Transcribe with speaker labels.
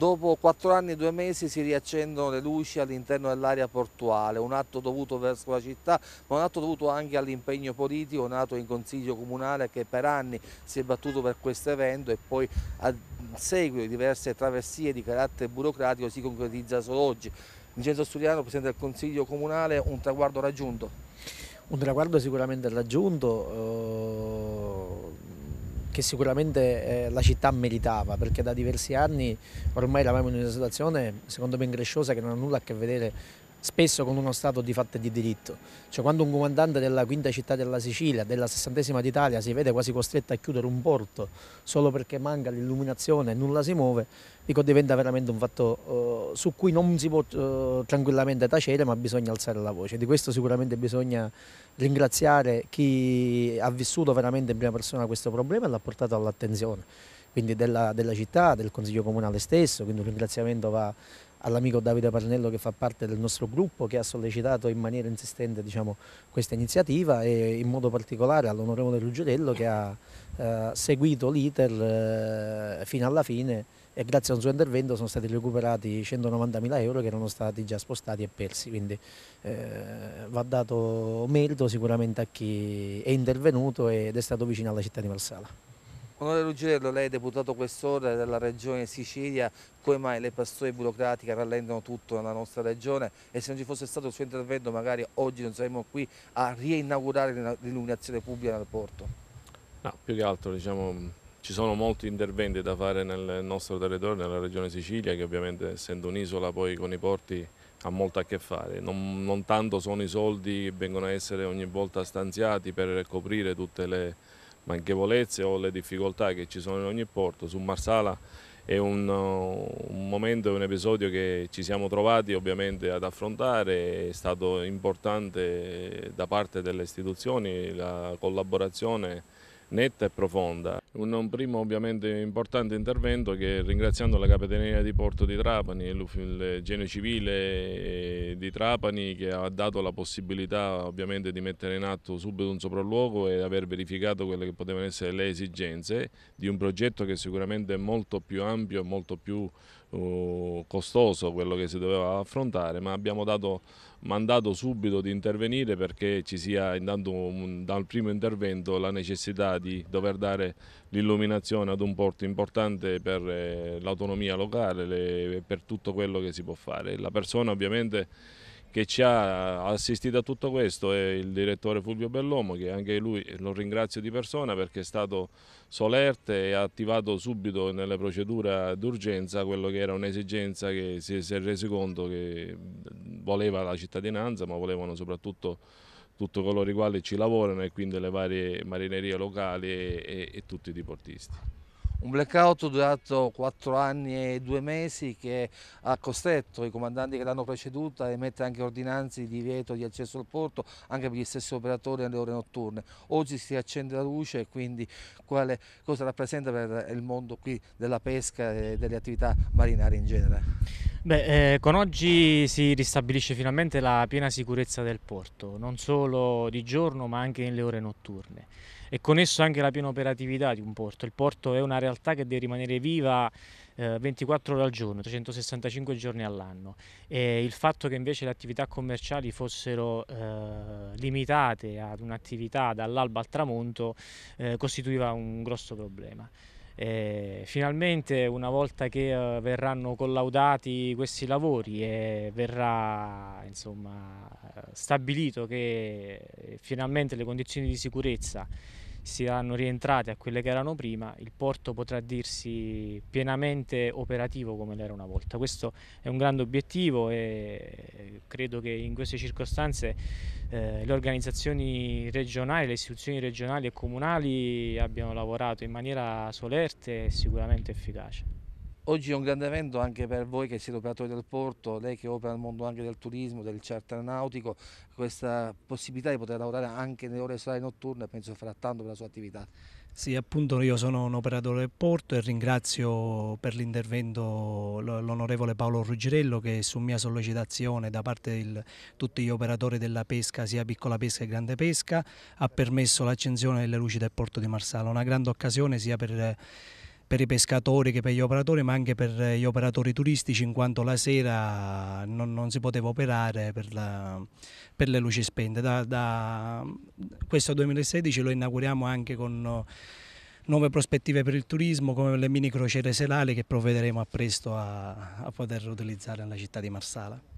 Speaker 1: Dopo quattro anni e due mesi si riaccendono le luci all'interno dell'area portuale, un atto dovuto verso la città, ma un atto dovuto anche all'impegno politico nato in Consiglio Comunale che per anni si è battuto per questo evento e poi a seguito di diverse traversie di carattere burocratico si concretizza solo oggi. Vincenzo Studiano, Presidente del Consiglio Comunale, un traguardo raggiunto?
Speaker 2: Un traguardo sicuramente raggiunto. Eh che sicuramente eh, la città meritava perché da diversi anni ormai eravamo in una situazione secondo me ingresciosa che non ha nulla a che vedere spesso con uno stato di fatto e di diritto. Cioè quando un comandante della quinta città della Sicilia, della sessantesima d'Italia, si vede quasi costretto a chiudere un porto solo perché manca l'illuminazione e nulla si muove, dico, diventa veramente un fatto uh, su cui non si può uh, tranquillamente tacere, ma bisogna alzare la voce. Di questo sicuramente bisogna ringraziare chi ha vissuto veramente in prima persona questo problema e l'ha portato all'attenzione, quindi della, della città, del Consiglio Comunale stesso, quindi un ringraziamento va all'amico Davide Parnello che fa parte del nostro gruppo che ha sollecitato in maniera insistente diciamo, questa iniziativa e in modo particolare all'onorevole Ruggeriello che ha eh, seguito l'iter eh, fino alla fine e grazie a un suo intervento sono stati recuperati 190.000 euro che erano stati già spostati e persi, quindi eh, va dato merito sicuramente a chi è intervenuto ed è stato vicino alla città di Marsala.
Speaker 1: Onorevole Ruggero, lei è deputato quest'ora della regione Sicilia, come mai le pastoie burocratiche rallentano tutto nella nostra regione e se non ci fosse stato il suo intervento magari oggi non saremmo qui a riinaugurare l'illuminazione pubblica nel porto?
Speaker 3: No, più che altro diciamo, ci sono molti interventi da fare nel nostro territorio, nella regione Sicilia che ovviamente essendo un'isola poi con i porti ha molto a che fare, non, non tanto sono i soldi che vengono a essere ogni volta stanziati per coprire tutte le manchevolezze o le difficoltà che ci sono in ogni porto, su Marsala è un, uh, un momento, un episodio che ci siamo trovati ovviamente ad affrontare, è stato importante da parte delle istituzioni la collaborazione netta e profonda. Un, un, primo ovviamente importante intervento che ringraziando la Capitaneria di Porto di Trapani e il Genio Civile di Trapani che ha dato la possibilità ovviamente di mettere in atto subito un sopralluogo e aver verificato quelle che potevano essere le esigenze di un progetto che sicuramente è molto più ampio e molto più costoso quello che si doveva affrontare, ma abbiamo dato mandato subito di intervenire perché ci sia intanto un, dal primo intervento la necessità di dover dare l'illuminazione ad un porto importante per eh, l'autonomia locale e per tutto quello che si può fare. La persona ovviamente che ci ha assistito a tutto questo è il direttore Fulvio Bellomo che anche lui lo ringrazio di persona perché è stato solerte e ha attivato subito nelle procedure d'urgenza quello che era un'esigenza che si è reso conto che voleva la cittadinanza ma volevano soprattutto tutti coloro i quali ci lavorano e quindi le varie marinerie locali e, e, e tutti i diportisti.
Speaker 1: Un blackout durato quattro anni e due mesi che ha costretto i comandanti che l'hanno preceduta a emettere anche ordinanze di divieto di accesso al porto anche per gli stessi operatori nelle ore notturne. Oggi si accende la luce e quindi quale, cosa rappresenta per il mondo qui della pesca e delle attività marinare in genere.
Speaker 4: Beh, eh, con oggi si ristabilisce finalmente la piena sicurezza del porto, non solo di giorno ma anche nelle ore notturne e con esso anche la piena operatività di un porto. Il porto è una realtà che deve rimanere viva eh, 24 ore al giorno, 365 giorni all'anno e il fatto che invece le attività commerciali fossero eh, limitate ad un'attività dall'alba al tramonto eh, costituiva un grosso problema. E eh, finalmente una volta che eh, verranno collaudati questi lavori e verrà insomma, eh, stabilito che finalmente le condizioni di sicurezza saranno rientrate a quelle che erano prima, il porto potrà dirsi pienamente operativo come l'era una volta. Questo è un grande obiettivo e credo che in queste circostanze eh, le organizzazioni regionali, le istituzioni regionali e comunali abbiano lavorato in maniera solerte e sicuramente efficace. Oggi è un grande
Speaker 1: evento anche per voi che siete operatori del porto, lei che opera nel mondo anche del turismo, del charter nautico, questa possibilità di poter lavorare anche nelle ore solari notturne penso farà tanto per la sua attività.
Speaker 5: Sì, appunto io sono un operatore del porto e ringrazio per l'intervento l'onorevole Paolo Ruggirello che su mia sollecitazione da parte di tutti gli operatori della pesca, sia piccola pesca che grande pesca, ha permesso l'accensione delle luci del porto di Marsala, una grande occasione sia per per i pescatori che per gli operatori, ma anche per gli operatori turistici, in quanto la sera non, non si poteva operare per, la, per le luci spente. Da, da, questo 2016 lo inauguriamo anche con nuove prospettive per il turismo, come le mini crociere serali che provvederemo a presto
Speaker 1: a, a poter utilizzare nella città di Marsala.